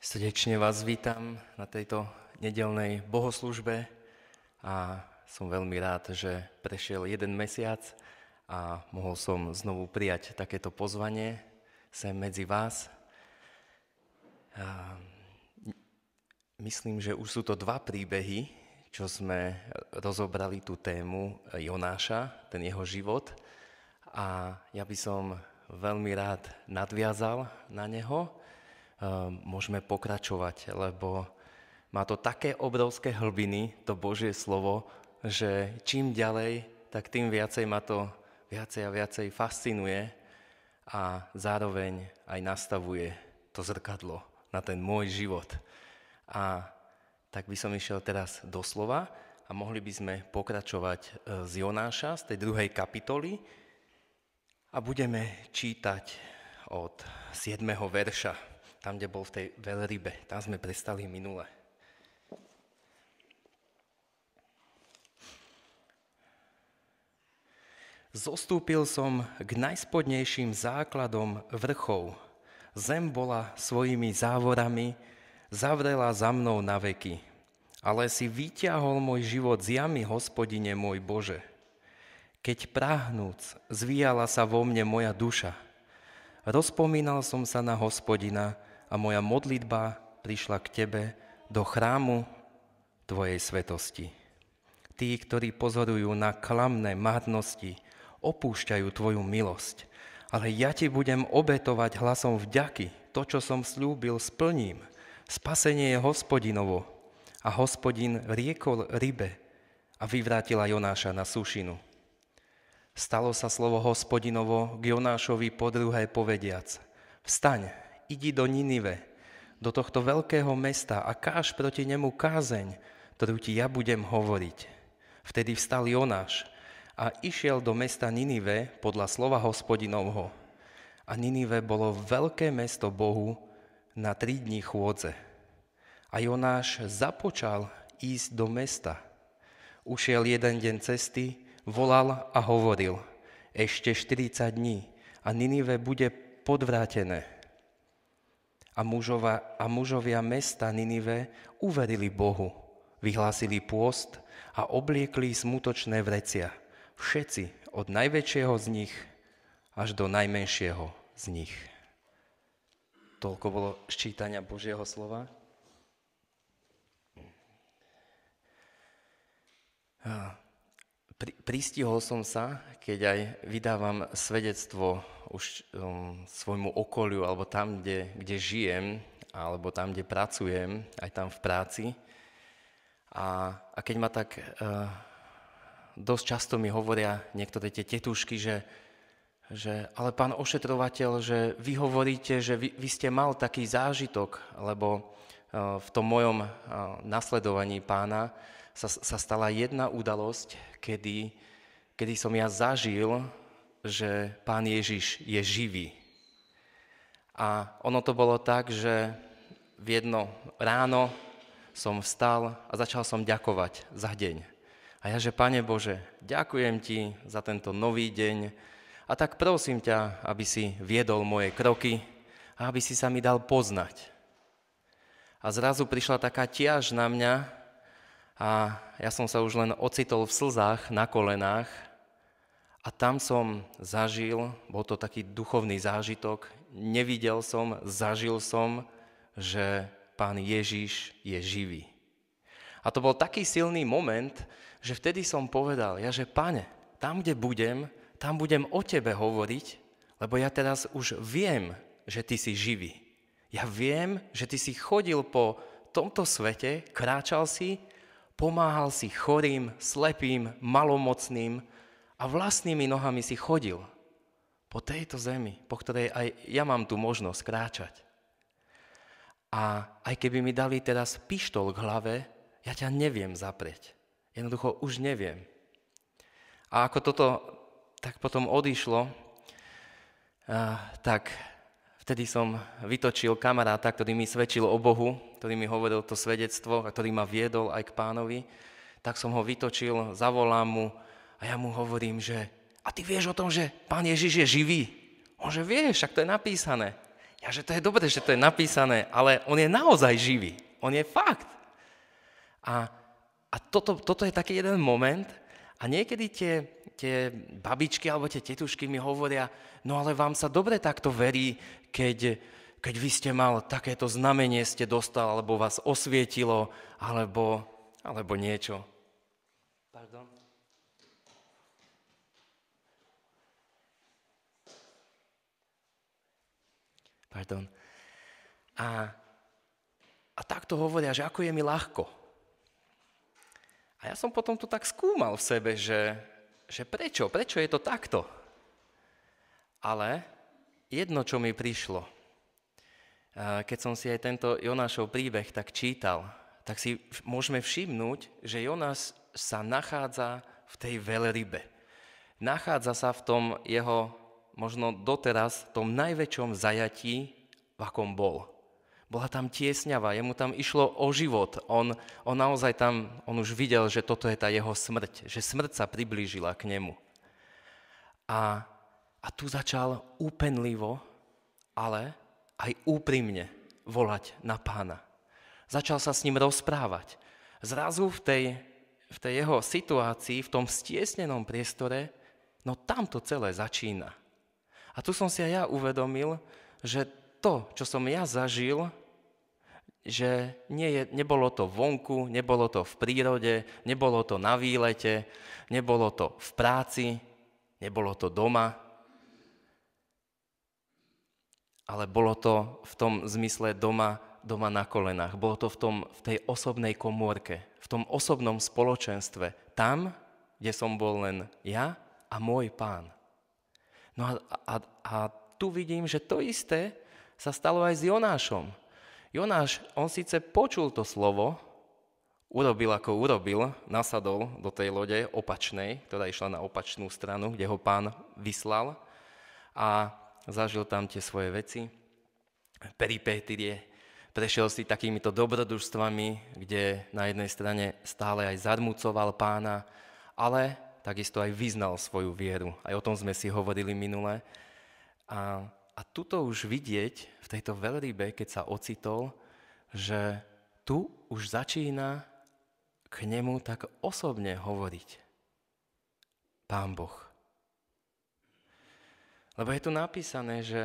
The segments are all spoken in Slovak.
Srdečne vás vítam na tejto nedelnej bohoslužbe a som veľmi rád, že prešiel jeden mesiac a mohol som znovu prijať takéto pozvanie sem medzi vás. A myslím, že už sú to dva príbehy, čo sme rozobrali tú tému Jonáša, ten jeho život. A ja by som veľmi rád nadviazal na neho Ehm, môžeme pokračovať, lebo má to také obrovské hlbiny, to Božie slovo, že čím ďalej, tak tým viacej ma to viacej a viacej fascinuje a zároveň aj nastavuje to zrkadlo na ten môj život. A tak by som išiel teraz do slova a mohli by sme pokračovať e, z Jonáša, z tej druhej kapitoly a budeme čítať od 7. verša tam, kde bol v tej veľrybe. Tam sme prestali minule. Zostúpil som k najspodnejším základom vrchov. Zem bola svojimi závorami, zavrela za mnou na veky. Ale si vyťahol môj život z jamy, hospodine môj Bože. Keď prahnúc, zvíjala sa vo mne moja duša. Rozpomínal som sa na hospodina, a moja modlitba prišla k Tebe do chrámu Tvojej svetosti. Tí, ktorí pozorujú na klamné marnosti, opúšťajú Tvoju milosť, ale ja Ti budem obetovať hlasom vďaky, to, čo som slúbil, splním. Spasenie je hospodinovo a hospodin riekol rybe a vyvrátila Jonáša na sušinu. Stalo sa slovo hospodinovo k Jonášovi po druhé povediac. Vstaň, idi do Ninive, do tohto veľkého mesta a káž proti nemu kázeň, ktorú ti ja budem hovoriť. Vtedy vstal Jonáš a išiel do mesta Ninive podľa slova hospodinovho. A Ninive bolo veľké mesto Bohu na tri dní chôdze. A Jonáš započal ísť do mesta. Ušiel jeden deň cesty, volal a hovoril – ešte 40 dní a Ninive bude podvrátené a, mužova, a mužovia mesta Ninive uverili Bohu, vyhlásili pôst a obliekli smutočné vrecia. Všetci, od najväčšieho z nich až do najmenšieho z nich. Toľko bolo ščítania Božieho slova. Pri, pristihol som sa, keď aj vydávam svedectvo už um, svojmu okoliu alebo tam, kde, kde žijem, alebo tam, kde pracujem, aj tam v práci. A, a keď ma tak uh, dosť často mi hovoria niektoré tie tetušky, že, že ale pán ošetrovateľ, že vy hovoríte, že vy, vy ste mal taký zážitok, lebo uh, v tom mojom uh, nasledovaní pána sa, sa stala jedna udalosť, kedy, kedy som ja zažil že pán Ježiš je živý. A ono to bolo tak, že v jedno ráno som vstal a začal som ďakovať za deň. A ja, že Pane Bože, ďakujem Ti za tento nový deň a tak prosím ťa, aby si viedol moje kroky a aby si sa mi dal poznať. A zrazu prišla taká tiaž na mňa a ja som sa už len ocitol v slzách na kolenách a tam som zažil, bol to taký duchovný zážitok, nevidel som, zažil som, že pán Ježiš je živý. A to bol taký silný moment, že vtedy som povedal, ja že pane, tam, kde budem, tam budem o tebe hovoriť, lebo ja teraz už viem, že ty si živý. Ja viem, že ty si chodil po tomto svete, kráčal si, pomáhal si chorým, slepým, malomocným, a vlastnými nohami si chodil po tejto zemi, po ktorej aj ja mám tu možnosť kráčať. A aj keby mi dali teraz pištol k hlave, ja ťa neviem zaprieť. Jednoducho už neviem. A ako toto tak potom odišlo, tak vtedy som vytočil kamaráta, ktorý mi svedčil o Bohu, ktorý mi hovoril to svedectvo a ktorý ma viedol aj k pánovi, tak som ho vytočil, zavolám mu, a ja mu hovorím, že a ty vieš o tom, že pán Ježiš je živý? On že vie, však to je napísané. Ja, že to je dobre, že to je napísané, ale on je naozaj živý. On je fakt. A, a toto, toto je taký jeden moment, a niekedy tie, tie babičky alebo tie tetušky mi hovoria, no ale vám sa dobre takto verí, keď, keď vy ste mal takéto znamenie ste dostal, alebo vás osvietilo, alebo, alebo niečo. Pardon. A, a takto hovoria, že ako je mi ľahko. A ja som potom to tak skúmal v sebe, že, že prečo, prečo je to takto. Ale jedno, čo mi prišlo, keď som si aj tento Jonášov príbeh tak čítal, tak si môžeme všimnúť, že Jonáš sa nachádza v tej veľrybe. Nachádza sa v tom jeho možno doteraz tom najväčšom zajatí, v akom bol. Bola tam tiesňava, jemu tam išlo o život. On, on naozaj tam, on už videl, že toto je tá jeho smrť, že smrť sa priblížila k nemu. A, a tu začal úpenlivo, ale aj úprimne volať na pána. Začal sa s ním rozprávať. Zrazu v tej, v tej jeho situácii, v tom stiesnenom priestore, no tam to celé začína. A tu som si aj ja uvedomil, že to, čo som ja zažil, že nie je, nebolo to vonku, nebolo to v prírode, nebolo to na výlete, nebolo to v práci, nebolo to doma, ale bolo to v tom zmysle doma, doma na kolenách. Bolo to v, tom, v tej osobnej komórke, v tom osobnom spoločenstve, tam, kde som bol len ja a môj pán. No a, a, a tu vidím, že to isté sa stalo aj s Jonášom. Jonáš, on síce počul to slovo, urobil ako urobil, nasadol do tej lode opačnej, ktorá išla na opačnú stranu, kde ho pán vyslal a zažil tam tie svoje veci, Peripetirie, prešiel si takýmito dobrodružstvami, kde na jednej strane stále aj zadmucoval pána, ale takisto aj vyznal svoju vieru. Aj o tom sme si hovorili minule. A, a tuto už vidieť v tejto veľrybe, keď sa ocitol, že tu už začína k nemu tak osobne hovoriť. Pán Boh. Lebo je tu napísané, že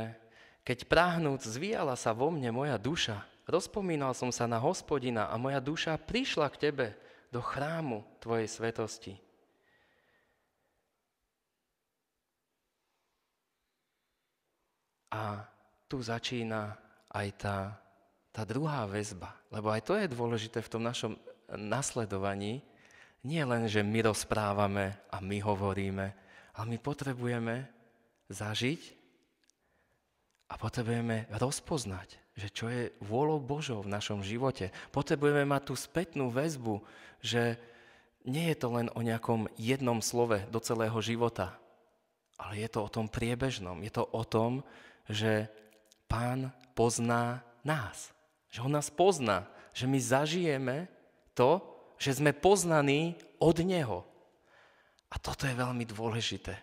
keď prahnúc zvíjala sa vo mne moja duša, rozpomínal som sa na hospodina a moja duša prišla k tebe do chrámu tvojej svetosti. A tu začína aj tá, tá druhá väzba. Lebo aj to je dôležité v tom našom eh, nasledovaní. Nie len, že my rozprávame a my hovoríme, ale my potrebujeme zažiť a potrebujeme rozpoznať, že čo je vôľou Božou v našom živote. Potrebujeme mať tú spätnú väzbu, že nie je to len o nejakom jednom slove do celého života, ale je to o tom priebežnom. Je to o tom, že pán pozná nás. Že on nás pozná. Že my zažijeme to, že sme poznaní od neho. A toto je veľmi dôležité.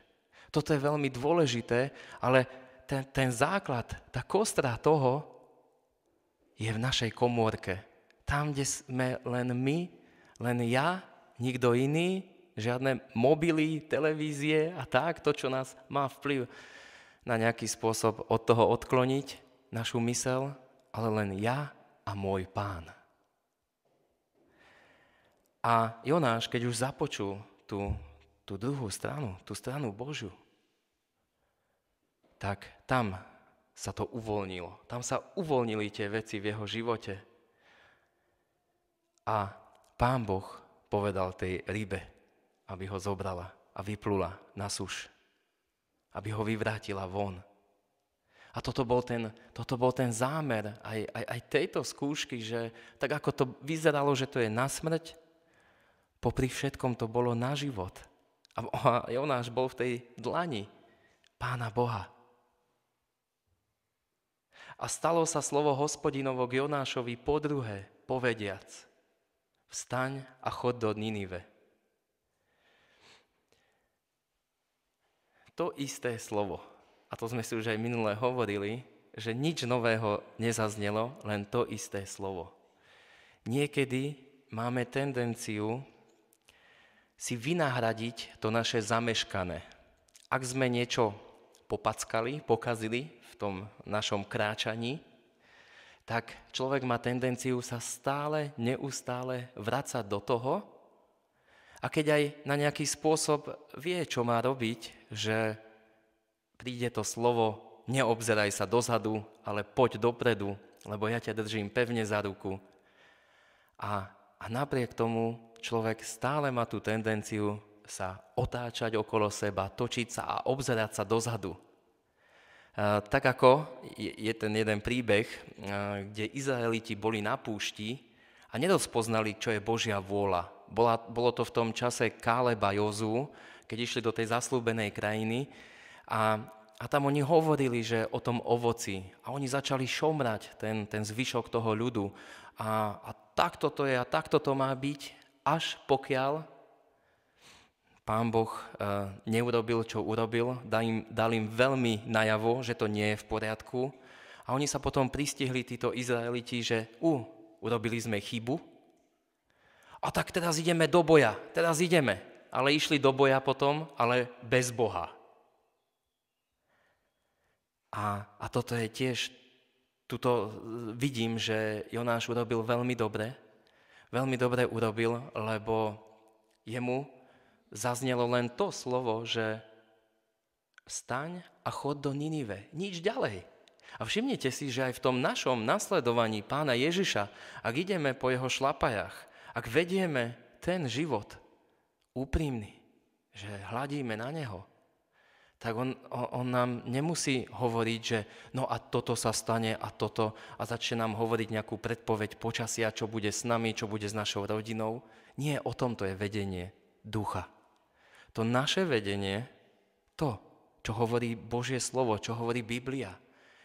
Toto je veľmi dôležité, ale ten, ten základ, tá kostra toho je v našej komórke. Tam, kde sme len my, len ja, nikto iný, žiadne mobily, televízie a tak, to, čo nás má vplyv na nejaký spôsob od toho odkloniť našu mysel, ale len ja a môj pán. A Jonáš, keď už započul tú, tú druhú stranu, tú stranu Božiu, tak tam sa to uvoľnilo. Tam sa uvoľnili tie veci v jeho živote. A pán Boh povedal tej rybe, aby ho zobrala a vyplula na suš aby ho vyvrátila von. A toto bol ten, toto bol ten zámer aj, aj, aj tejto skúšky, že tak ako to vyzeralo, že to je na smrť, popri všetkom to bolo na život. A Jonáš bol v tej dlani pána Boha. A stalo sa slovo hospodinovo k Jonášovi po povediac, vstaň a chod do Ninive, to isté slovo. A to sme si už aj minule hovorili, že nič nového nezaznelo, len to isté slovo. Niekedy máme tendenciu si vynahradiť to naše zameškané. Ak sme niečo popackali, pokazili v tom našom kráčaní, tak človek má tendenciu sa stále, neustále vracať do toho, a keď aj na nejaký spôsob vie, čo má robiť, že príde to slovo, neobzeraj sa dozadu, ale poď dopredu, lebo ja ťa držím pevne za ruku. A, a napriek tomu človek stále má tú tendenciu sa otáčať okolo seba, točiť sa a obzerať sa dozadu. Tak ako je ten jeden príbeh, kde Izraeliti boli na púšti a nedospoznali, čo je Božia vôľa bola, bolo to v tom čase Káleba Jozu, keď išli do tej zaslúbenej krajiny a, a tam oni hovorili, že o tom ovoci a oni začali šomrať ten, ten zvyšok toho ľudu a, a takto to je a takto to má byť, až pokiaľ pán Boh e, neurobil, čo urobil, dal im, dal im veľmi najavo, že to nie je v poriadku a oni sa potom pristihli, títo Izraeliti, že u, urobili sme chybu, a tak teraz ideme do boja, teraz ideme. Ale išli do boja potom, ale bez Boha. A, a toto je tiež, tuto e, vidím, že Jonáš urobil veľmi dobre. Veľmi dobre urobil, lebo jemu zaznelo len to slovo, že vstaň a chod do Ninive, nič ďalej. A všimnite si, že aj v tom našom nasledovaní pána Ježiša, ak ideme po jeho šlapajach, ak vedieme ten život úprimný, že hladíme na neho, tak on, on nám nemusí hovoriť, že no a toto sa stane a toto a začne nám hovoriť nejakú predpoveď počasia, čo bude s nami, čo bude s našou rodinou. Nie o tom to je vedenie ducha. To naše vedenie, to, čo hovorí Božie slovo, čo hovorí Biblia,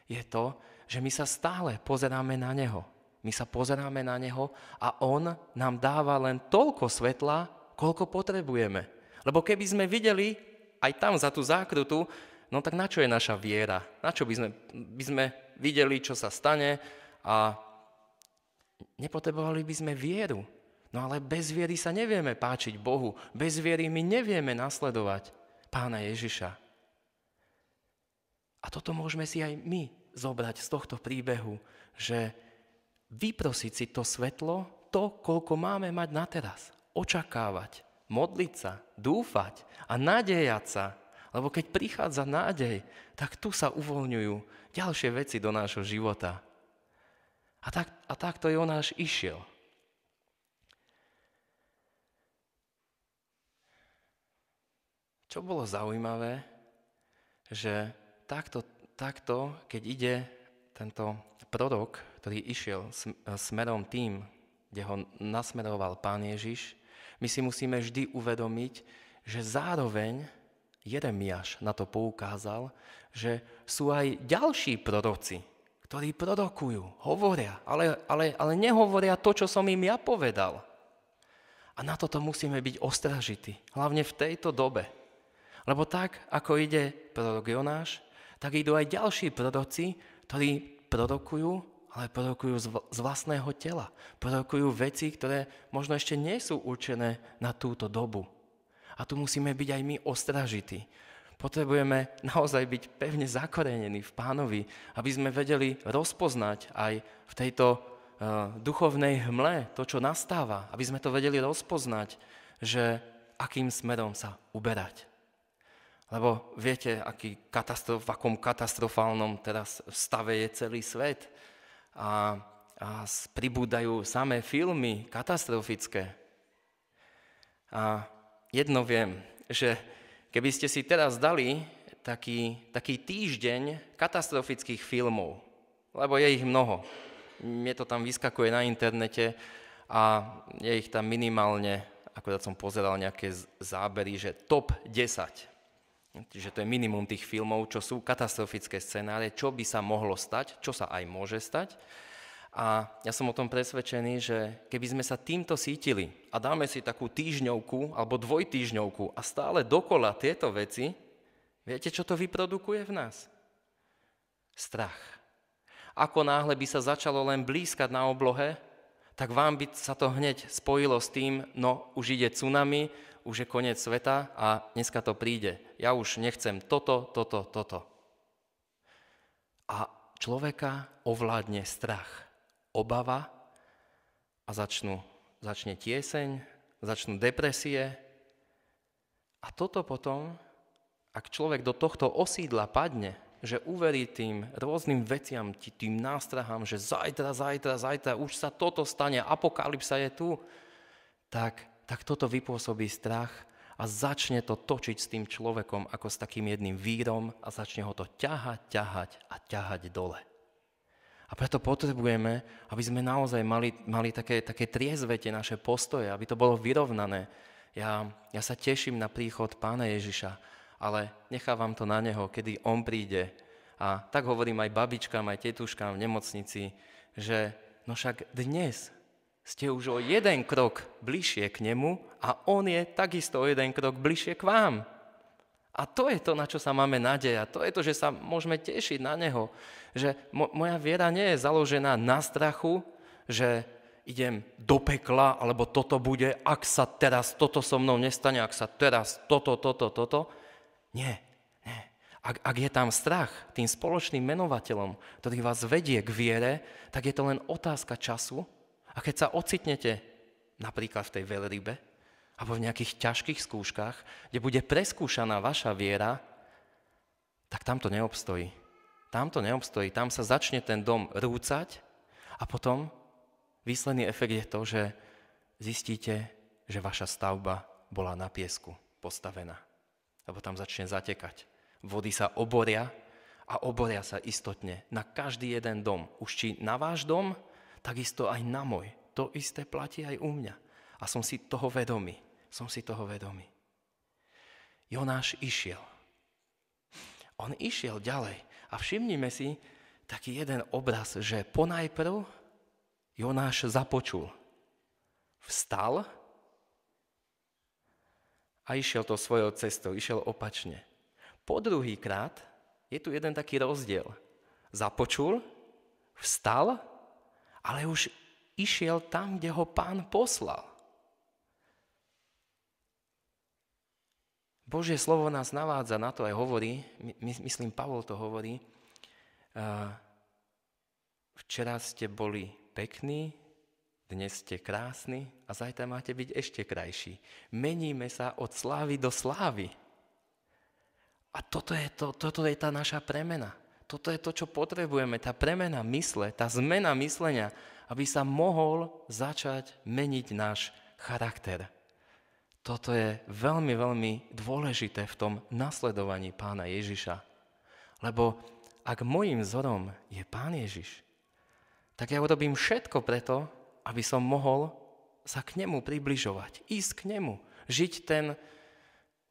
je to, že my sa stále pozeráme na Neho. My sa pozeráme na Neho a On nám dáva len toľko svetla, koľko potrebujeme. Lebo keby sme videli aj tam za tú zákrutu, no tak na čo je naša viera? Na čo by sme, by sme videli, čo sa stane a nepotrebovali by sme vieru. No ale bez viery sa nevieme páčiť Bohu. Bez viery my nevieme nasledovať pána Ježiša. A toto môžeme si aj my zobrať z tohto príbehu, že vyprosiť si to svetlo, to, koľko máme mať na teraz. Očakávať, modliť sa, dúfať a nádejať sa. Lebo keď prichádza nádej, tak tu sa uvoľňujú ďalšie veci do nášho života. A, tak, a takto Jonáš išiel. Čo bolo zaujímavé, že takto, takto keď ide tento prorok ktorý išiel e, smerom tým, kde ho nasmeroval Pán Ježiš, my si musíme vždy uvedomiť, že zároveň Jeremiáš na to poukázal, že sú aj ďalší proroci, ktorí prorokujú, hovoria, ale, ale, ale nehovoria to, čo som im ja povedal. A na toto musíme byť ostražití, hlavne v tejto dobe. Lebo tak, ako ide prorok Jonáš, tak idú aj ďalší proroci, ktorí prorokujú, ale prorokujú z vlastného tela. Prorokujú veci, ktoré možno ešte nie sú určené na túto dobu. A tu musíme byť aj my ostražití. Potrebujeme naozaj byť pevne zakorenení v pánovi, aby sme vedeli rozpoznať aj v tejto e, duchovnej hmle to, čo nastáva, aby sme to vedeli rozpoznať, že akým smerom sa uberať. Lebo viete, aký katastrof, v akom katastrofálnom teraz stave je celý svet a, a pribúdajú samé filmy katastrofické. A jedno viem, že keby ste si teraz dali taký, taký týždeň katastrofických filmov, lebo je ich mnoho, mne to tam vyskakuje na internete a je ich tam minimálne, akorát som pozeral nejaké zábery, že top 10 Čiže to je minimum tých filmov, čo sú katastrofické scenárie, čo by sa mohlo stať, čo sa aj môže stať. A ja som o tom presvedčený, že keby sme sa týmto sítili a dáme si takú týždňovku alebo dvojtýždňovku a stále dokola tieto veci, viete, čo to vyprodukuje v nás? Strach. Ako náhle by sa začalo len blízkať na oblohe, tak vám by sa to hneď spojilo s tým, no už ide tsunami, už je koniec sveta a dneska to príde. Ja už nechcem toto, toto, toto. A človeka ovládne strach, obava a začnú, začne tieseň, začnú depresie. A toto potom, ak človek do tohto osídla padne, že uverí tým rôznym veciam, tým nástrahám, že zajtra, zajtra, zajtra, už sa toto stane, apokalypsa je tu, tak tak toto vypôsobí strach a začne to točiť s tým človekom ako s takým jedným vírom a začne ho to ťahať, ťahať a ťahať dole. A preto potrebujeme, aby sme naozaj mali, mali také, také triezvete naše postoje, aby to bolo vyrovnané. Ja, ja sa teším na príchod pána Ježiša, ale nechávam to na neho, kedy on príde. A tak hovorím aj babičkám, aj tetuškám v nemocnici, že no však dnes ste už o jeden krok bližšie k nemu a on je takisto o jeden krok bližšie k vám. A to je to, na čo sa máme nadeja. To je to, že sa môžeme tešiť na Neho. Že moja viera nie je založená na strachu, že idem do pekla, alebo toto bude, ak sa teraz toto so mnou nestane, ak sa teraz toto, toto, toto. Nie, nie. Ak, ak je tam strach tým spoločným menovateľom, ktorý vás vedie k viere, tak je to len otázka času, a keď sa ocitnete napríklad v tej veľrybe alebo v nejakých ťažkých skúškach, kde bude preskúšaná vaša viera, tak tam to neobstojí. Tam to neobstojí. Tam sa začne ten dom rúcať a potom výsledný efekt je to, že zistíte, že vaša stavba bola na piesku postavená. Lebo tam začne zatekať. Vody sa oboria a oboria sa istotne na každý jeden dom. Už či na váš dom, takisto aj na môj. To isté platí aj u mňa. A som si toho vedomý. Som si toho vedomý. Jonáš išiel. On išiel ďalej. A všimnime si taký jeden obraz, že ponajprv Jonáš započul. Vstal a išiel to svojou cestou, išiel opačne. Po druhýkrát krát je tu jeden taký rozdiel. Započul, vstal ale už išiel tam, kde ho pán poslal. Božie slovo nás navádza na to aj hovorí, my, myslím, Pavol to hovorí, uh, včera ste boli pekní, dnes ste krásni a zajtra máte byť ešte krajší. Meníme sa od slávy do slávy. A toto je, to, toto je tá naša premena. Toto je to, čo potrebujeme, tá premena mysle, tá zmena myslenia, aby sa mohol začať meniť náš charakter. Toto je veľmi, veľmi dôležité v tom nasledovaní pána Ježiša. Lebo ak môjim vzorom je pán Ježiš, tak ja urobím všetko preto, aby som mohol sa k nemu približovať, ísť k nemu, žiť ten,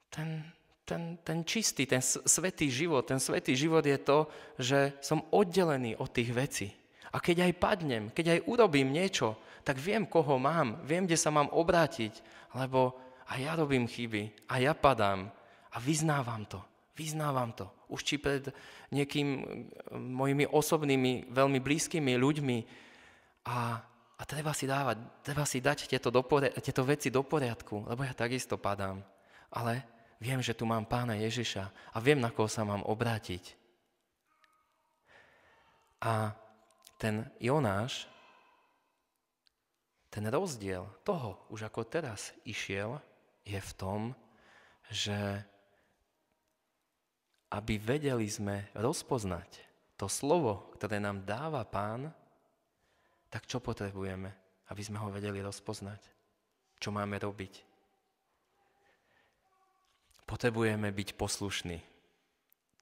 ten ten, ten čistý, ten svetý život. Ten svetý život je to, že som oddelený od tých vecí. A keď aj padnem, keď aj urobím niečo, tak viem, koho mám, viem, kde sa mám obrátiť, lebo a ja robím chyby, a ja padám a vyznávam to. Vyznávam to. Už či pred niekým mm, mojimi osobnými, veľmi blízkymi ľuďmi. A, a treba si dávať, treba si dať tieto, dopore, tieto veci do poriadku, lebo ja takisto padám. Ale viem, že tu mám pána Ježiša a viem, na koho sa mám obrátiť. A ten Jonáš, ten rozdiel toho, už ako teraz išiel, je v tom, že aby vedeli sme rozpoznať to slovo, ktoré nám dáva pán, tak čo potrebujeme, aby sme ho vedeli rozpoznať? Čo máme robiť? Potrebujeme byť poslušní.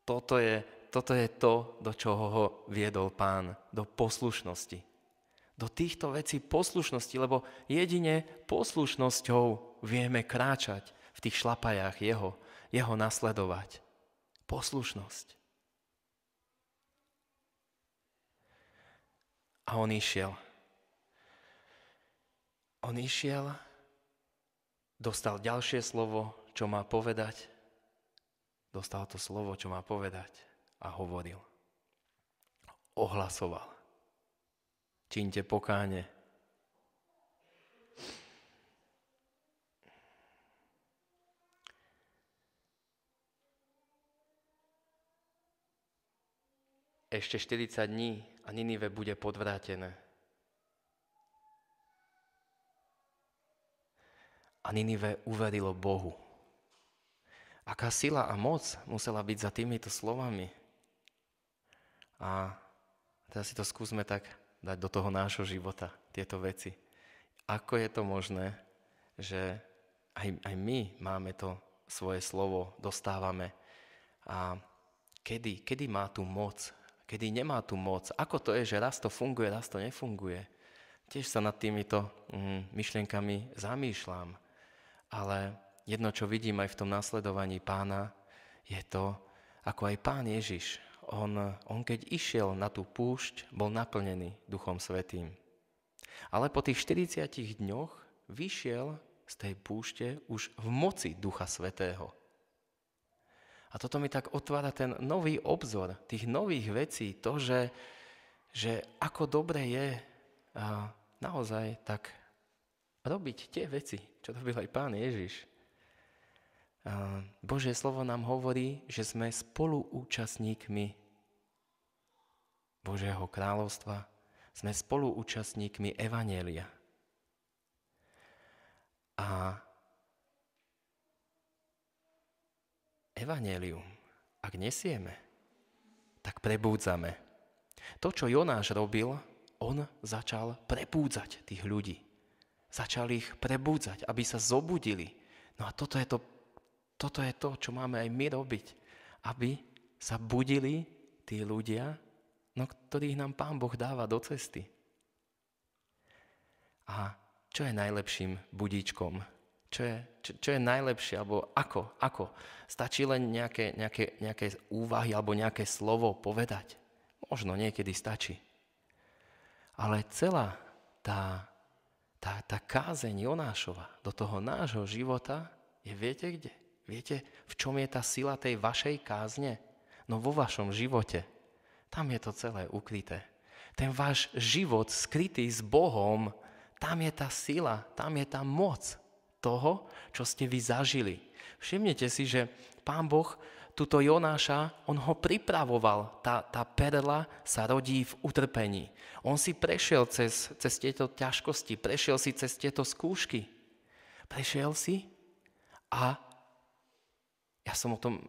Toto je, toto je to, do čoho ho viedol pán, do poslušnosti. Do týchto vecí poslušnosti, lebo jedine poslušnosťou vieme kráčať v tých šlapajách jeho, jeho nasledovať. Poslušnosť. A on išiel. On išiel, dostal ďalšie slovo, čo má povedať, dostal to slovo, čo má povedať a hovoril. Ohlasoval. Čiňte pokáne. Ešte 40 dní a Ninive bude podvrátené. A Ninive uverilo Bohu. Aká sila a moc musela byť za týmito slovami. A teraz si to skúsme tak dať do toho nášho života, tieto veci. Ako je to možné, že aj, aj my máme to svoje slovo, dostávame. A kedy, kedy má tu moc, kedy nemá tu moc. Ako to je, že raz to funguje, raz to nefunguje. Tiež sa nad týmito mm, myšlienkami zamýšľam. Ale jedno, čo vidím aj v tom nasledovaní pána, je to, ako aj pán Ježiš, on, on keď išiel na tú púšť, bol naplnený Duchom Svetým. Ale po tých 40 dňoch vyšiel z tej púšte už v moci Ducha Svetého. A toto mi tak otvára ten nový obzor tých nových vecí, to, že, že ako dobre je naozaj tak robiť tie veci, čo robil aj pán Ježiš. Božie slovo nám hovorí, že sme spoluúčastníkmi Božieho kráľovstva, sme spoluúčastníkmi Evanielia. A Evanielium, ak nesieme, tak prebúdzame. To, čo Jonáš robil, on začal prebúdzať tých ľudí. Začal ich prebúdzať, aby sa zobudili. No a toto je to toto je to, čo máme aj my robiť, aby sa budili tí ľudia, no ktorých nám Pán Boh dáva do cesty. A čo je najlepším budíčkom? Čo je, čo, čo je najlepšie? Alebo ako? ako? Stačí len nejaké, nejaké, nejaké úvahy alebo nejaké slovo povedať? Možno niekedy stačí. Ale celá tá, tá, tá kázeň Jonášova do toho nášho života je viete kde? Viete, v čom je tá sila tej vašej kázne? No vo vašom živote. Tam je to celé ukryté. Ten váš život skrytý s Bohom, tam je tá sila, tam je tá moc toho, čo ste vy zažili. Všimnite si, že pán Boh tuto Jonáša, on ho pripravoval. Tá, tá perla sa rodí v utrpení. On si prešiel cez, cez tieto ťažkosti, prešiel si cez tieto skúšky. Prešiel si a ja som o tom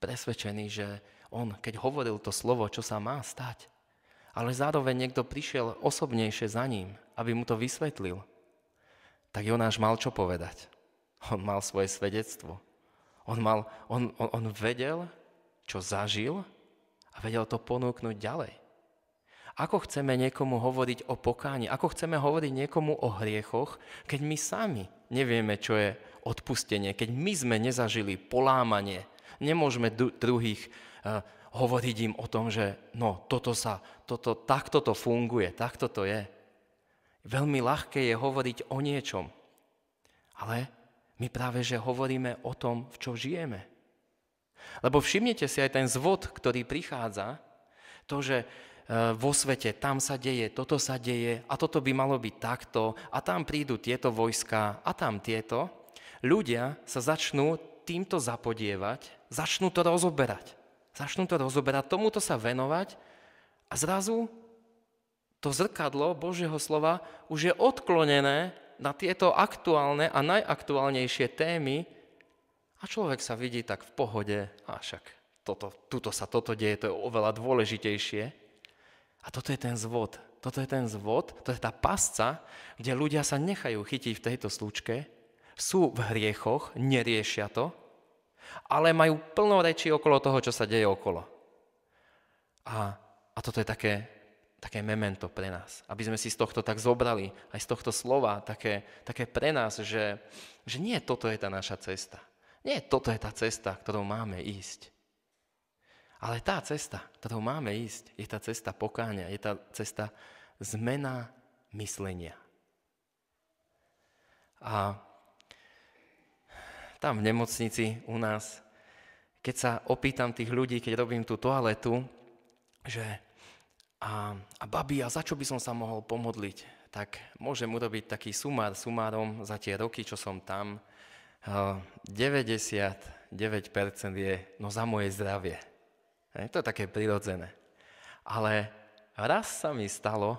presvedčený, že on, keď hovoril to slovo, čo sa má stať, ale zároveň niekto prišiel osobnejšie za ním, aby mu to vysvetlil, tak Jonáš mal čo povedať. On mal svoje svedectvo. On, mal, on, on, on vedel, čo zažil a vedel to ponúknuť ďalej. Ako chceme niekomu hovoriť o pokáni? Ako chceme hovoriť niekomu o hriechoch, keď my sami nevieme, čo je odpustenie, keď my sme nezažili polámanie, nemôžeme druhých eh, hovoriť im o tom, že no, toto sa, toto, takto to funguje, takto to je. Veľmi ľahké je hovoriť o niečom, ale my práve, že hovoríme o tom, v čo žijeme. Lebo všimnite si aj ten zvod, ktorý prichádza, to, že eh, vo svete tam sa deje, toto sa deje a toto by malo byť takto a tam prídu tieto vojska a tam tieto ľudia sa začnú týmto zapodievať, začnú to rozoberať. Začnú to rozoberať, tomuto sa venovať a zrazu to zrkadlo Božieho slova už je odklonené na tieto aktuálne a najaktuálnejšie témy a človek sa vidí tak v pohode, a však toto, tuto sa toto deje, to je oveľa dôležitejšie. A toto je ten zvod, toto je ten zvod, to je tá pasca, kde ľudia sa nechajú chytiť v tejto slučke, sú v hriechoch, neriešia to, ale majú plno rečí okolo toho, čo sa deje okolo. A, a toto je také, také memento pre nás, aby sme si z tohto tak zobrali, aj z tohto slova, také, také pre nás, že, že nie toto je tá naša cesta. Nie toto je tá cesta, ktorou máme ísť. Ale tá cesta, ktorou máme ísť, je tá cesta pokáňa, je tá cesta zmena myslenia. A tam v nemocnici u nás, keď sa opýtam tých ľudí, keď robím tú toaletu, že a, a babi, a za čo by som sa mohol pomodliť, tak môžem urobiť taký sumár sumárom za tie roky, čo som tam. 99% je no za moje zdravie. To je také prirodzené. Ale raz sa mi stalo,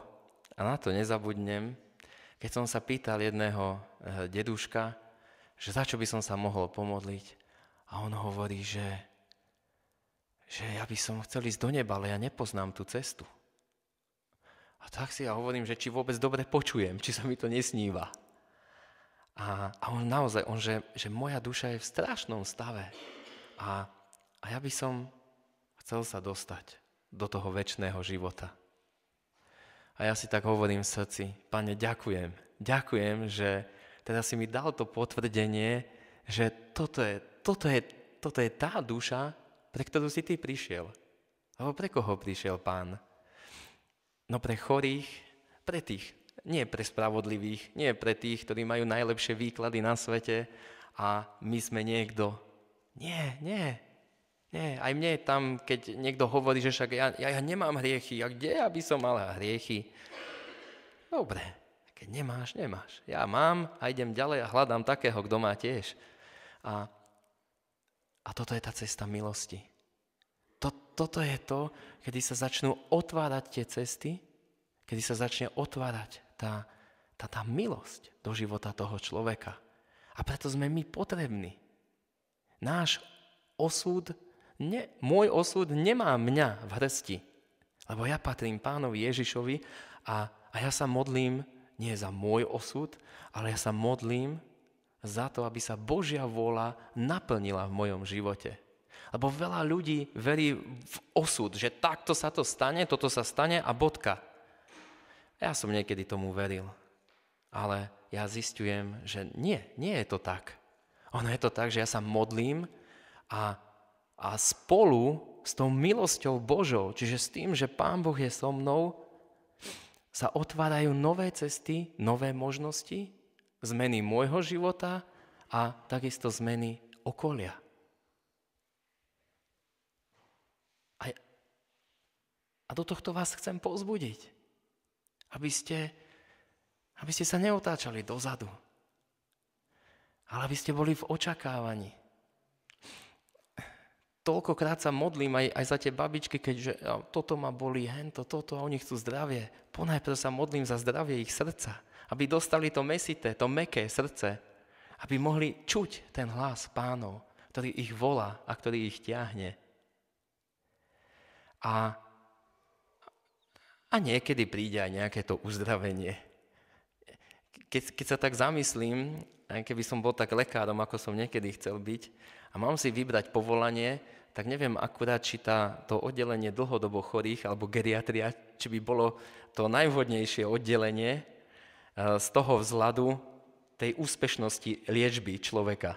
a na to nezabudnem, keď som sa pýtal jedného e, deduška, že za čo by som sa mohol pomodliť a on hovorí, že, že ja by som chcel ísť do neba, ale ja nepoznám tú cestu. A tak si ja hovorím, že či vôbec dobre počujem, či sa mi to nesníva. A, a on naozaj, on, že, že moja duša je v strašnom stave. A, a ja by som chcel sa dostať do toho väčšného života. A ja si tak hovorím v srdci, pane, ďakujem. Ďakujem, že, teda si mi dal to potvrdenie, že toto je, toto je, toto je tá duša, pre ktorú si ty prišiel. Alebo pre koho prišiel pán? No pre chorých, pre tých, nie pre spravodlivých, nie pre tých, ktorí majú najlepšie výklady na svete a my sme niekto. Nie, nie, nie. Aj mne tam, keď niekto hovorí, že však ja, ja, ja nemám hriechy, a kde ja by som mal hriechy? Dobre, keď nemáš, nemáš. Ja mám a idem ďalej a hľadám takého, kto má tiež. A, a toto je tá cesta milosti. To, toto je to, kedy sa začnú otvárať tie cesty, kedy sa začne otvárať tá, tá, tá milosť do života toho človeka. A preto sme my potrební. Náš osud, ne, môj osud nemá mňa v hrsti, lebo ja patrím pánovi Ježišovi a, a ja sa modlím nie za môj osud, ale ja sa modlím za to, aby sa Božia vôľa naplnila v mojom živote. Lebo veľa ľudí verí v osud, že takto sa to stane, toto sa stane a bodka. Ja som niekedy tomu veril. Ale ja zistujem, že nie, nie je to tak. Ono je to tak, že ja sa modlím a, a spolu s tou milosťou Božou, čiže s tým, že Pán Boh je so mnou, sa otvárajú nové cesty, nové možnosti, zmeny môjho života a takisto zmeny okolia. A, a do tohto vás chcem pozbudiť, aby ste, aby ste sa neotáčali dozadu, ale aby ste boli v očakávaní toľkokrát sa modlím aj, aj za tie babičky, keďže toto ma bolí, hento, toto a oni chcú zdravie. Ponajprv sa modlím za zdravie ich srdca, aby dostali to mesité, to meké srdce, aby mohli čuť ten hlas pánov, ktorý ich volá a ktorý ich ťahne. A, a niekedy príde aj nejaké to uzdravenie keď, keď sa tak zamyslím, aj keby som bol tak lekárom, ako som niekedy chcel byť, a mám si vybrať povolanie, tak neviem akurát, či tá, to oddelenie dlhodobo chorých alebo geriatria, či by bolo to najvhodnejšie oddelenie eh, z toho vzhľadu tej úspešnosti liečby človeka.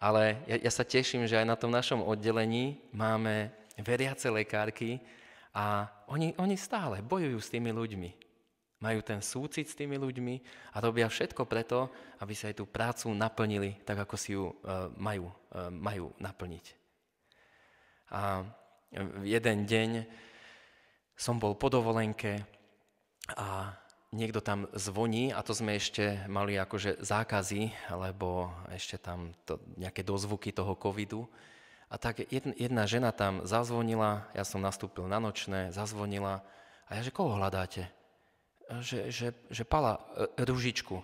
Ale ja, ja sa teším, že aj na tom našom oddelení máme veriace lekárky a oni, oni stále bojujú s tými ľuďmi majú ten súcit s tými ľuďmi a robia všetko preto, aby sa aj tú prácu naplnili tak, ako si ju e, majú, e, majú naplniť. A v jeden deň som bol po dovolenke a niekto tam zvoní a to sme ešte mali akože zákazy, lebo ešte tam to, nejaké dozvuky toho covidu. A tak jedna žena tam zazvonila, ja som nastúpil na nočné, zazvonila a ja, že koho hľadáte? že, že, že pala e, ružičku.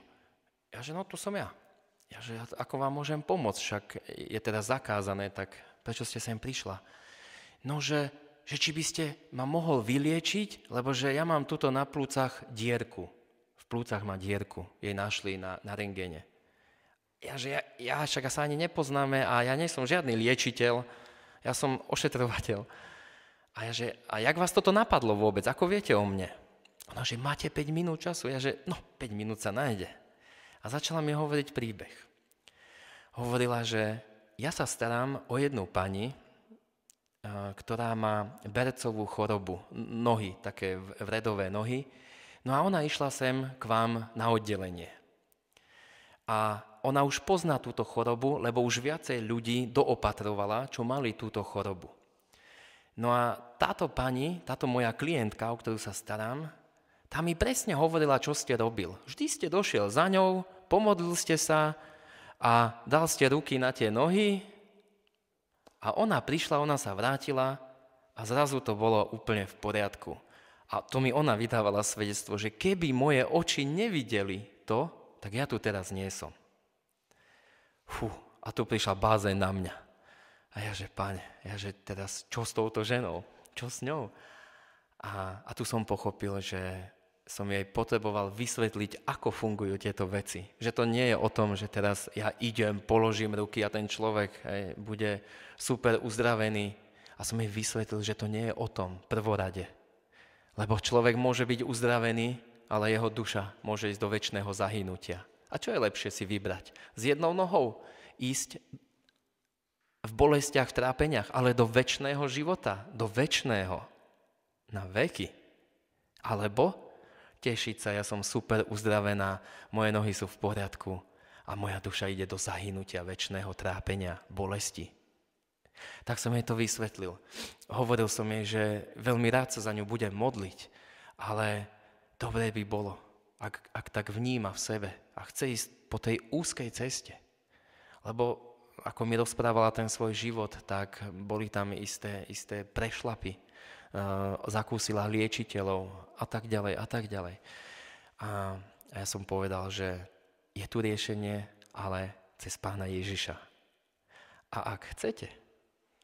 Ja že no, tu som ja. Ja že ako vám môžem pomôcť, však je teda zakázané, tak prečo ste sem prišla? No, že, že či by ste ma mohol vyliečiť, lebo že ja mám tuto na plúcach dierku. V plúcach má dierku, jej našli na, na rengene. Ja, že ja, ja však sa ani nepoznáme a ja nie som žiadny liečiteľ, ja som ošetrovateľ. A ja, že a jak vás toto napadlo vôbec? Ako viete o mne? Ona, že máte 5 minút času. Ja, že no, 5 minút sa nájde. A začala mi hovoriť príbeh. Hovorila, že ja sa starám o jednu pani, eh, ktorá má bercovú chorobu, nohy, také vredové nohy. No a ona išla sem k vám na oddelenie. A ona už pozná túto chorobu, lebo už viacej ľudí doopatrovala, čo mali túto chorobu. No a táto pani, táto moja klientka, o ktorú sa starám, tam mi presne hovorila, čo ste robil. Vždy ste došiel za ňou, pomodlil ste sa a dal ste ruky na tie nohy a ona prišla, ona sa vrátila a zrazu to bolo úplne v poriadku. A to mi ona vydávala svedectvo, že keby moje oči nevideli to, tak ja tu teraz nie som. Fú, a tu prišla bázeň na mňa. A ja že, pane, ja že teraz čo s touto ženou? Čo s ňou? A, a tu som pochopil, že som jej potreboval vysvetliť, ako fungujú tieto veci. Že to nie je o tom, že teraz ja idem, položím ruky a ten človek hej, bude super uzdravený. A som jej vysvetlil, že to nie je o tom prvorade. Lebo človek môže byť uzdravený, ale jeho duša môže ísť do väčšného zahynutia. A čo je lepšie si vybrať? S jednou nohou ísť v bolestiach, v trápeniach, ale do väčšného života, do väčšného, na veky. Alebo tešiť sa, ja som super uzdravená, moje nohy sú v poriadku a moja duša ide do zahynutia, väčšného trápenia, bolesti. Tak som jej to vysvetlil. Hovoril som jej, že veľmi rád sa za ňu budem modliť, ale dobre by bolo, ak, ak tak vníma v sebe a chce ísť po tej úzkej ceste. Lebo ako mi rozprávala ten svoj život, tak boli tam isté, isté prešlapy, Eh, zakúsila liečiteľov a tak ďalej a tak ďalej. A ja som povedal, že je tu riešenie, ale cez pána Ježiša. A ak chcete,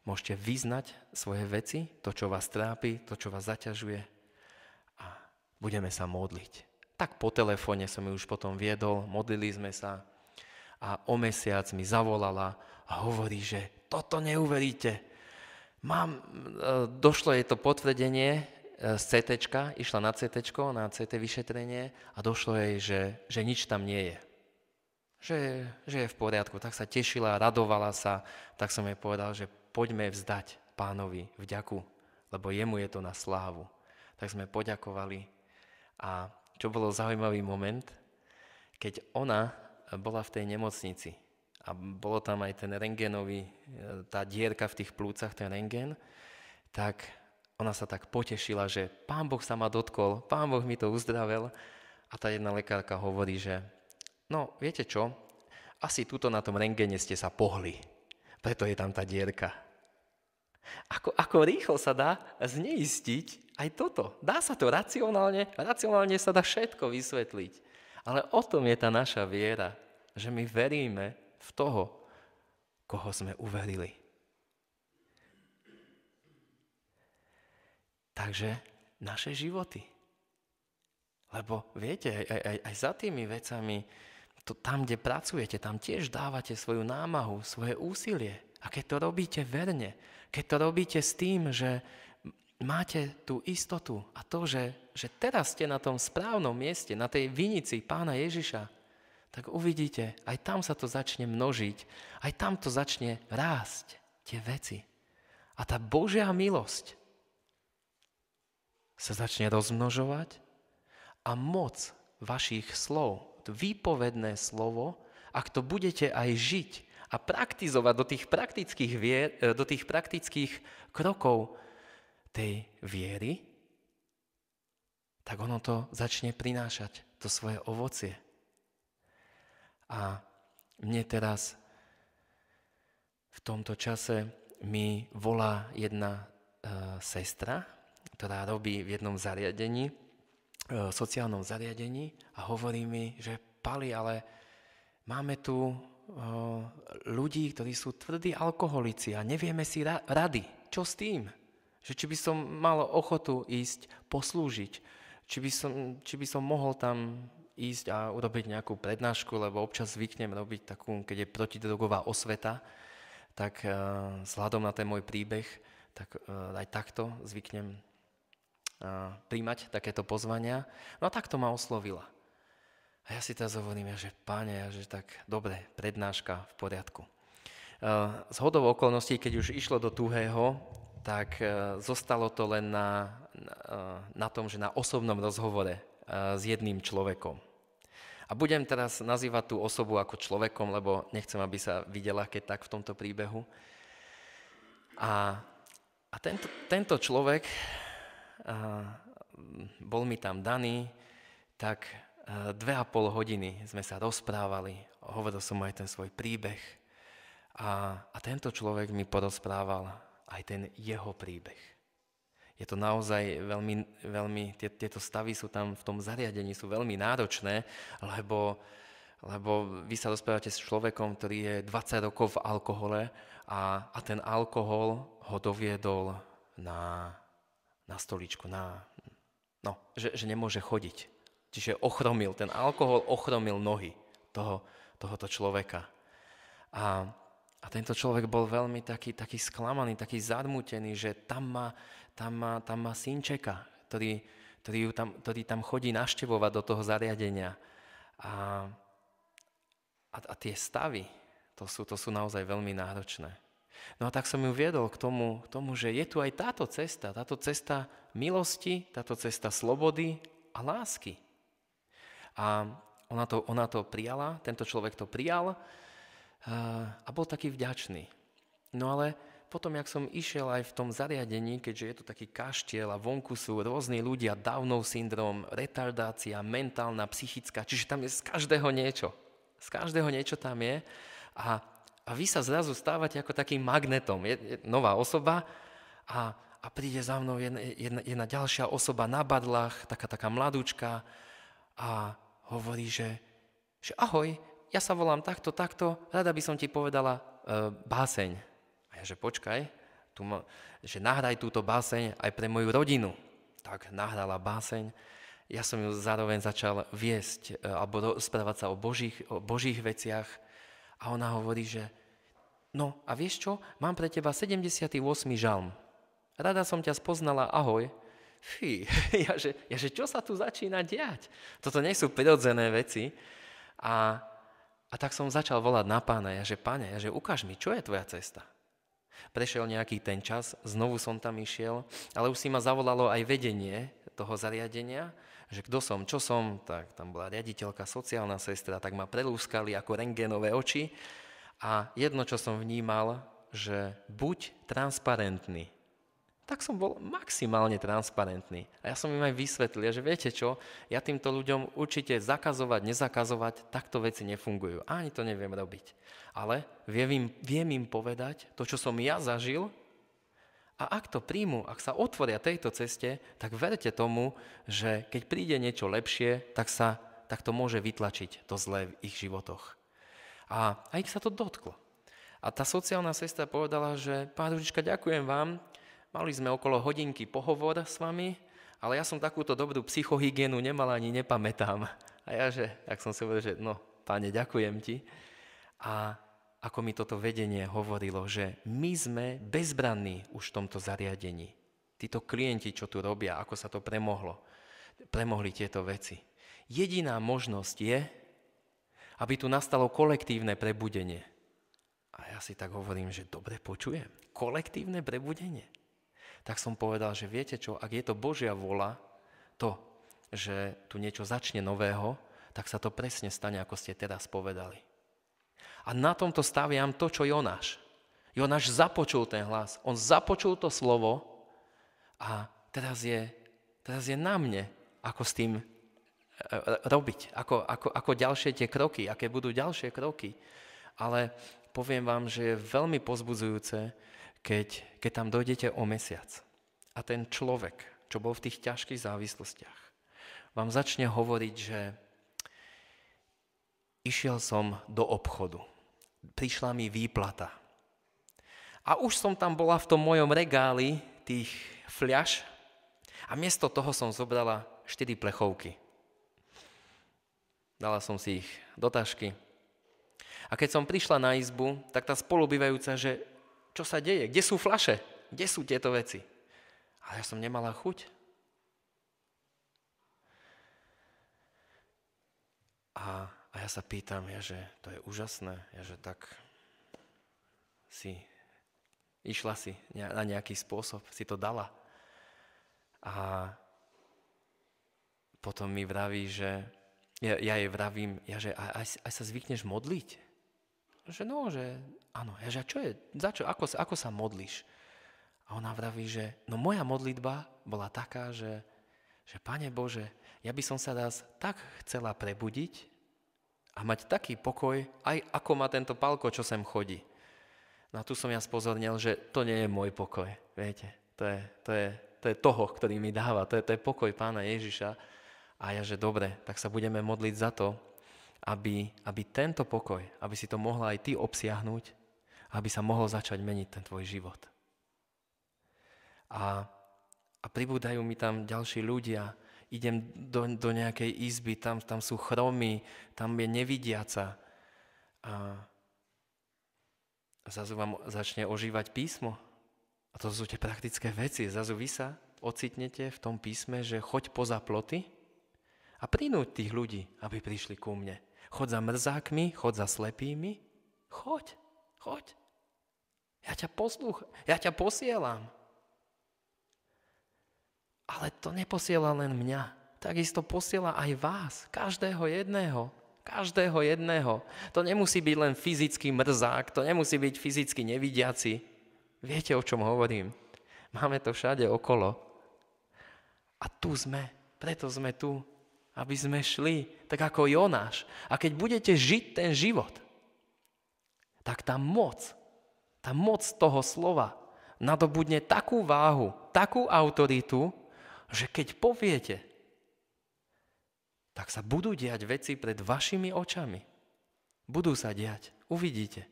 môžete vyznať svoje veci, to, čo vás trápi, to, čo vás zaťažuje a budeme sa modliť. Tak po telefóne som ju už potom viedol, modlili sme sa a o mesiac mi zavolala a hovorí, že toto neuveríte, mám, e, došlo jej to potvrdenie e, z CT, išla na CT, na CT vyšetrenie a došlo jej, že, že nič tam nie je. Že, že je v poriadku. Tak sa tešila, radovala sa, tak som jej povedal, že poďme vzdať pánovi vďaku, lebo jemu je to na slávu. Tak sme poďakovali a čo bolo zaujímavý moment, keď ona bola v tej nemocnici, a bolo tam aj ten rengénový, e, tá dierka v tých plúcach, ten rengén, tak ona sa tak potešila, že pán Boh sa ma dotkol, pán Boh mi to uzdravil, a tá jedna lekárka hovorí, že no viete čo, asi tuto na tom rengene ste sa pohli, preto je tam tá dierka. Ako, ako rýchlo sa dá zneistiť aj toto. Dá sa to racionálne, racionálne sa dá všetko vysvetliť. Ale o tom je tá naša viera, že my veríme, v toho, koho sme uverili. Takže naše životy. Lebo viete, aj, aj, aj za tými vecami, to, tam, kde pracujete, tam tiež dávate svoju námahu, svoje úsilie. A keď to robíte verne, keď to robíte s tým, že máte tú istotu a to, že, že teraz ste na tom správnom mieste, na tej vinici pána Ježiša, tak uvidíte, aj tam sa to začne množiť, aj tam to začne rásť, tie veci. A tá Božia milosť sa začne rozmnožovať a moc vašich slov, výpovedné slovo, ak to budete aj žiť a praktizovať do tých praktických, vier, e, do tých praktických krokov tej viery, tak ono to začne prinášať, to svoje ovocie. A mne teraz v tomto čase mi volá jedna e, sestra, ktorá robí v jednom zariadení, e, sociálnom zariadení a hovorí mi, že Pali, ale máme tu e, ľudí, ktorí sú tvrdí alkoholici a nevieme si ra- rady. Čo s tým? Že či by som mal ochotu ísť poslúžiť, či by som, či by som mohol tam ísť a urobiť nejakú prednášku, lebo občas zvyknem robiť takú, keď je protidrogová osveta, tak eh, vzhľadom na ten môj príbeh, tak eh, aj takto zvyknem eh, príjmať takéto pozvania. No a takto ma oslovila. A ja si teraz hovorím, že páne, že tak dobre, prednáška v poriadku. Z hodov okolností, keď už išlo do tuhého, tak zostalo to len na, na, na tom, že na osobnom rozhovore s jedným človekom. A budem teraz nazývať tú osobu ako človekom, lebo nechcem, aby sa videla, keď tak v tomto príbehu. A, a tento, tento človek a, bol mi tam daný, tak a, dve a pol hodiny sme sa rozprávali, hovoril som aj ten svoj príbeh a, a tento človek mi porozprával aj ten jeho príbeh je to naozaj veľmi, veľmi tie, tieto stavy sú tam v tom zariadení, sú veľmi náročné, lebo, lebo vy sa rozprávate s človekom, ktorý je 20 rokov v alkohole a, a ten alkohol ho doviedol na, na stoličku, na, no, že, že nemôže chodiť. Čiže ochromil, ten alkohol ochromil nohy toho, tohoto človeka. A a tento človek bol veľmi taký, taký sklamaný, taký zadmutený, že tam má, tam má, tam má synčeka, ktorý, ktorý, tam, ktorý tam chodí naštevovať do toho zariadenia. A, a, a tie stavy, to sú, to sú naozaj veľmi náročné. No a tak som ju viedol k tomu, k tomu, že je tu aj táto cesta, táto cesta milosti, táto cesta slobody a lásky. A ona to, ona to prijala, tento človek to prijal a bol taký vďačný. No ale potom, jak som išiel aj v tom zariadení, keďže je to taký kaštiel a vonku sú rôzni ľudia, Downov syndrom, retardácia, mentálna, psychická, čiže tam je z každého niečo. Z každého niečo tam je a, a vy sa zrazu stávate ako takým magnetom. Je, je nová osoba a, a príde za mnou jedna, jedna, jedna ďalšia osoba na badlách, taká taká mladúčka a hovorí, že, že ahoj, ja sa volám takto, takto, rada by som ti povedala e, báseň. A ja, že počkaj, tu ma, že nahraj túto báseň aj pre moju rodinu. Tak nahrala báseň. Ja som ju zároveň začal viesť e, alebo správať sa o božích, o božích veciach. A ona hovorí, že no a vieš čo, mám pre teba 78. žalm. Rada som ťa spoznala, ahoj. Fí, ja že, ja že čo sa tu začína diať? Toto nie sú prirodzené veci. A a tak som začal volať na pána, ja že pane, ja že ukáž mi, čo je tvoja cesta. Prešiel nejaký ten čas, znovu som tam išiel, ale už si ma zavolalo aj vedenie toho zariadenia, že kto som, čo som, tak tam bola riaditeľka, sociálna sestra, tak ma prelúskali ako rengénové oči a jedno, čo som vnímal, že buď transparentný, tak som bol maximálne transparentný. A ja som im aj vysvetlil, že viete čo, ja týmto ľuďom určite zakazovať, nezakazovať, takto veci nefungujú. Ani to neviem robiť. Ale viem im, viem im povedať to, čo som ja zažil a ak to príjmu, ak sa otvoria tejto ceste, tak verte tomu, že keď príde niečo lepšie, tak, sa, tak to môže vytlačiť to zlé v ich životoch. A a ich sa to dotklo. A tá sociálna sestra povedala, že pán Ružička, ďakujem vám, Mali sme okolo hodinky pohovor s vami, ale ja som takúto dobrú psychohygienu nemal ani nepamätám. A ja, že, tak som si povedal, že no, páne, ďakujem ti. A ako mi toto vedenie hovorilo, že my sme bezbranní už v tomto zariadení. Títo klienti, čo tu robia, ako sa to premohlo, premohli tieto veci. Jediná možnosť je, aby tu nastalo kolektívne prebudenie. A ja si tak hovorím, že dobre počujem. Kolektívne prebudenie tak som povedal, že viete čo, ak je to Božia vola, to, že tu niečo začne nového, tak sa to presne stane, ako ste teraz povedali. A na tomto staviam to, čo Jonáš. Jonáš započul ten hlas, on započul to slovo a teraz je, teraz je na mne, ako s tým e, e, robiť, ako, ako, ako ďalšie tie kroky, aké budú ďalšie kroky. Ale poviem vám, že je veľmi pozbudzujúce, keď, keď tam dojdete o mesiac a ten človek, čo bol v tých ťažkých závislostiach, vám začne hovoriť, že išiel som do obchodu, prišla mi výplata. A už som tam bola v tom mojom regáli tých fľaš a miesto toho som zobrala 4 plechovky. Dala som si ich do tašky. A keď som prišla na izbu, tak tá spolubývajúca, že čo sa deje, kde sú flaše, kde sú tieto veci. Ale ja som nemala chuť. A, a ja sa pýtam, ja, že to je úžasné, ja, že tak si išla si na nejaký spôsob, si to dala. A potom mi vraví, že ja, ja jej vravím, ja, že aj, aj, aj sa zvykneš modliť že no, že áno, ja, že čo je, za čo, ako, ako sa modlíš? A ona vraví, že no moja modlitba bola taká, že, že Pane Bože, ja by som sa raz tak chcela prebudiť a mať taký pokoj, aj ako má tento palko, čo sem chodí. No a tu som ja spozornil, že to nie je môj pokoj, viete. To je, to je, to je toho, ktorý mi dáva, to je, to je pokoj pána Ježiša. A ja, že dobre, tak sa budeme modliť za to, aby, aby tento pokoj, aby si to mohla aj ty obsiahnuť, aby sa mohol začať meniť ten tvoj život. A, a pribúdajú mi tam ďalší ľudia, idem do, do nejakej izby, tam, tam sú chromy, tam je nevidiaca. A zrazu vám začne ožívať písmo. A to sú tie praktické veci. Zrazu vy sa ocitnete v tom písme, že choď poza ploty a prinúť tých ľudí, aby prišli ku mne. Chod za mrzákmi, chod za slepými, choď, choď. Ja ťa poslúcham, ja ťa posielam. Ale to neposiela len mňa, takisto posiela aj vás, každého jedného. Každého jedného. To nemusí byť len fyzický mrzák, to nemusí byť fyzicky nevidiaci. Viete, o čom hovorím? Máme to všade okolo. A tu sme, preto sme tu, aby sme šli tak ako Jonáš. A keď budete žiť ten život, tak tá moc, tá moc toho slova nadobudne takú váhu, takú autoritu, že keď poviete, tak sa budú diať veci pred vašimi očami. Budú sa diať, uvidíte.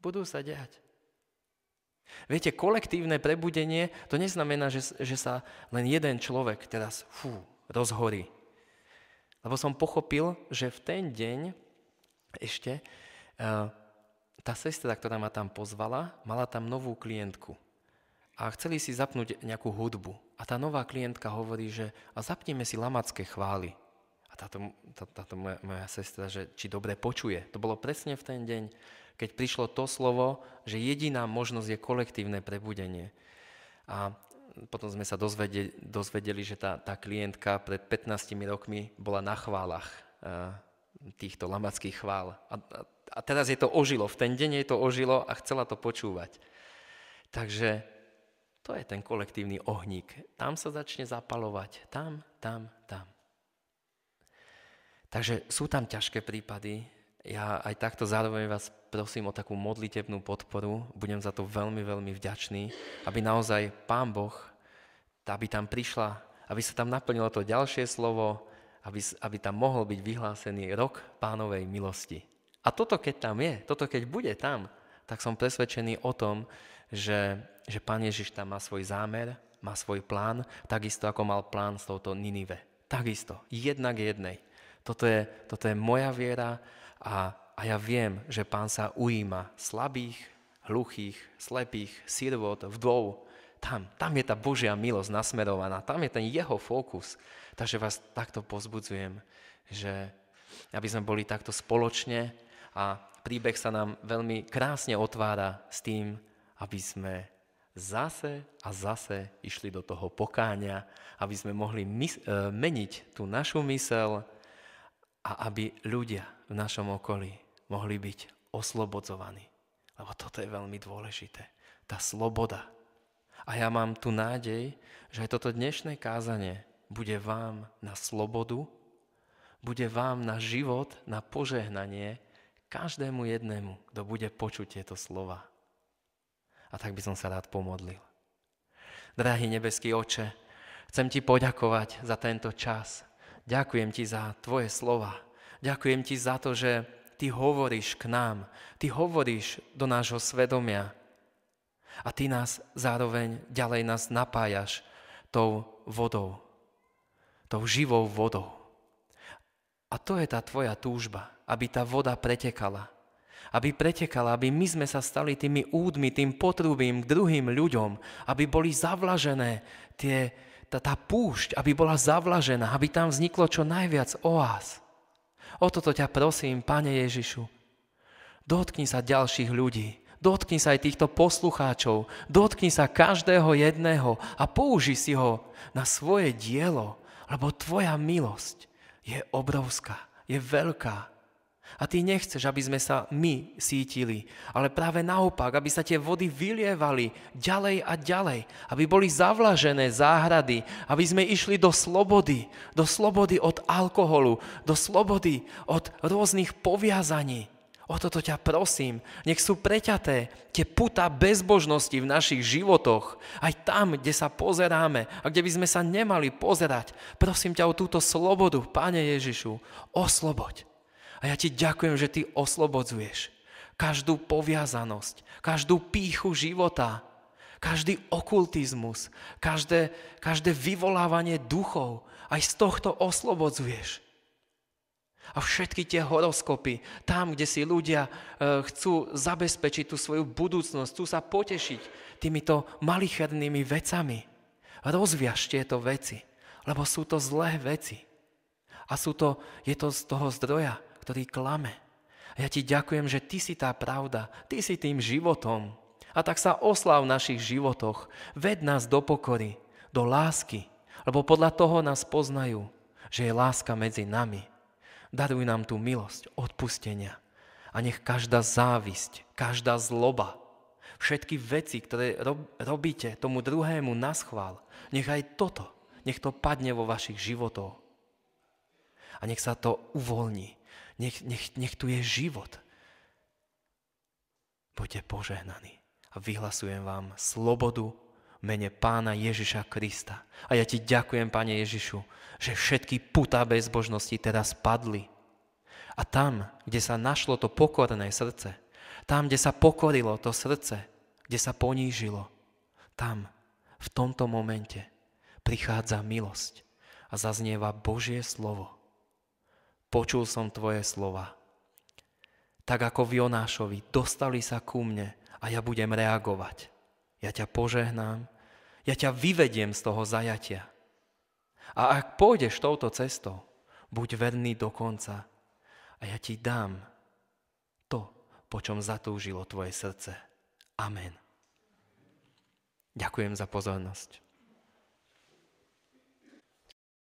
Budú sa diať. Viete, kolektívne prebudenie to neznamená, že, že sa len jeden človek teraz fú, rozhorí lebo som pochopil, že v ten deň ešte eh, tá sestra, ktorá ma tam pozvala, mala tam novú klientku a chceli si zapnúť nejakú hudbu. A tá nová klientka hovorí, že a zapneme si lamacké chvály. A táto, tá, táto moja, moja sestra, že či dobre počuje. To bolo presne v ten deň, keď prišlo to slovo, že jediná možnosť je kolektívne prebudenie. A potom sme sa dozvedeli, dozvedeli že tá, tá klientka pred 15 rokmi bola na chválach e, týchto lamackých chvál. A, a, a teraz je to ožilo, v ten deň je to ožilo a chcela to počúvať. Takže to je ten kolektívny ohník. Tam sa začne zapalovať. Tam, tam, tam. Takže sú tam ťažké prípady. Ja aj takto zároveň vás prosím o takú modlitebnú podporu. Budem za to veľmi, veľmi vďačný, aby naozaj Pán Boh, aby tam prišla, aby sa tam naplnilo to ďalšie slovo, aby, aby tam mohol byť vyhlásený rok pánovej milosti. A toto, keď tam je, toto, keď bude tam, tak som presvedčený o tom, že, že Pán Ježiš tam má svoj zámer, má svoj plán, takisto ako mal plán s touto Ninive. Takisto, jednak jednej. Toto je, toto je moja viera a a ja viem, že pán sa ujíma slabých, hluchých, slepých, sirvot, vdov. Tam, tam je tá Božia milosť nasmerovaná, tam je ten jeho fokus. Takže vás takto pozbudzujem, že aby sme boli takto spoločne a príbeh sa nám veľmi krásne otvára s tým, aby sme zase a zase išli do toho pokáňa, aby sme mohli mys- e, meniť tú našu mysel a aby ľudia v našom okolí mohli byť oslobodzovaní. Lebo toto je veľmi dôležité. Tá sloboda. A ja mám tu nádej, že aj toto dnešné kázanie bude vám na slobodu, bude vám na život, na požehnanie každému jednému, kto bude počuť tieto slova. A tak by som sa rád pomodlil. Drahý nebeský oče, chcem ti poďakovať za tento čas. Ďakujem ti za tvoje slova. Ďakujem ti za to, že Ty hovoríš k nám, Ty hovoríš do nášho svedomia a Ty nás zároveň ďalej nás napájaš tou vodou, tou živou vodou. A to je tá tvoja túžba, aby tá voda pretekala. Aby pretekala, aby my sme sa stali tými údmi, tým potrubím k druhým ľuďom, aby boli zavlažené tie, tá, tá púšť, aby bola zavlažená, aby tam vzniklo čo najviac oáz. O toto ťa prosím, Pane Ježišu. Dotkni sa ďalších ľudí, dotkni sa aj týchto poslucháčov, dotkni sa každého jedného a použi si ho na svoje dielo, lebo tvoja milosť je obrovská, je veľká a ty nechceš, aby sme sa my sítili, ale práve naopak, aby sa tie vody vylievali ďalej a ďalej, aby boli zavlažené záhrady, aby sme išli do slobody, do slobody od alkoholu, do slobody od rôznych poviazaní. O toto ťa prosím, nech sú preťaté tie puta bezbožnosti v našich životoch, aj tam, kde sa pozeráme a kde by sme sa nemali pozerať. Prosím ťa o túto slobodu, Pane Ježišu, osloboď a ja ti ďakujem, že ty oslobodzuješ každú poviazanosť, každú píchu života, každý okultizmus, každé, každé vyvolávanie duchov, aj z tohto oslobodzuješ. A všetky tie horoskopy, tam, kde si ľudia e, chcú zabezpečiť tú svoju budúcnosť, chcú sa potešiť týmito malichernými vecami. Rozviaž tieto veci, lebo sú to zlé veci. A sú to, je to z toho zdroja ktorý klame. A ja ti ďakujem, že ty si tá pravda, ty si tým životom. A tak sa oslav v našich životoch. Ved nás do pokory, do lásky, lebo podľa toho nás poznajú, že je láska medzi nami. Daruj nám tú milosť odpustenia a nech každá závisť, každá zloba, všetky veci, ktoré rob, robíte tomu druhému na schvál, nech aj toto, nech to padne vo vašich životoch. A nech sa to uvoľní nech, nech, nech tu je život. Buďte požehnaní. A vyhlasujem vám slobodu mene pána Ježiša Krista. A ja ti ďakujem, pane Ježišu, že všetky putá bezbožnosti teraz padli. A tam, kde sa našlo to pokorné srdce, tam, kde sa pokorilo to srdce, kde sa ponížilo, tam, v tomto momente, prichádza milosť a zaznieva Božie slovo počul som tvoje slova. Tak ako v Jonášovi, dostali sa ku mne a ja budem reagovať. Ja ťa požehnám, ja ťa vyvediem z toho zajatia. A ak pôjdeš touto cestou, buď verný do konca a ja ti dám to, po čom zatúžilo tvoje srdce. Amen. Ďakujem za pozornosť.